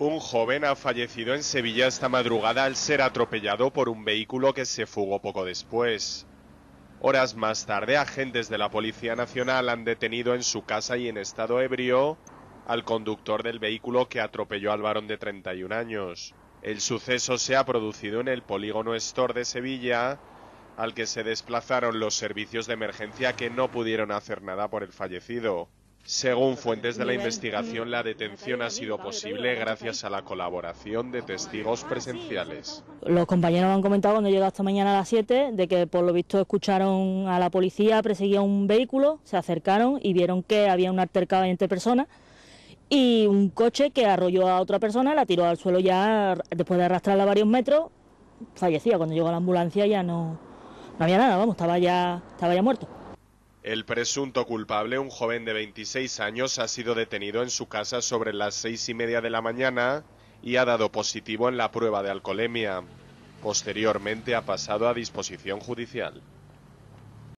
Un joven ha fallecido en Sevilla esta madrugada al ser atropellado por un vehículo que se fugó poco después. Horas más tarde, agentes de la Policía Nacional han detenido en su casa y en estado ebrio al conductor del vehículo que atropelló al varón de 31 años. El suceso se ha producido en el polígono Estor de Sevilla, al que se desplazaron los servicios de emergencia que no pudieron hacer nada por el fallecido. Según fuentes de la investigación, la detención ha sido posible gracias a la colaboración de testigos ah, presenciales. Los compañeros han comentado cuando llegó esta mañana a las 7 de que por lo visto escucharon a la policía, perseguía un vehículo, se acercaron y vieron que había un altercado entre personas y un coche que arrolló a otra persona, la tiró al suelo ya después de arrastrarla varios metros, fallecía. Cuando llegó la ambulancia ya no, no había nada, vamos, estaba ya, estaba ya muerto. El presunto culpable, un joven de 26 años, ha sido detenido en su casa sobre las seis y media de la mañana y ha dado positivo en la prueba de alcoholemia. Posteriormente ha pasado a disposición judicial.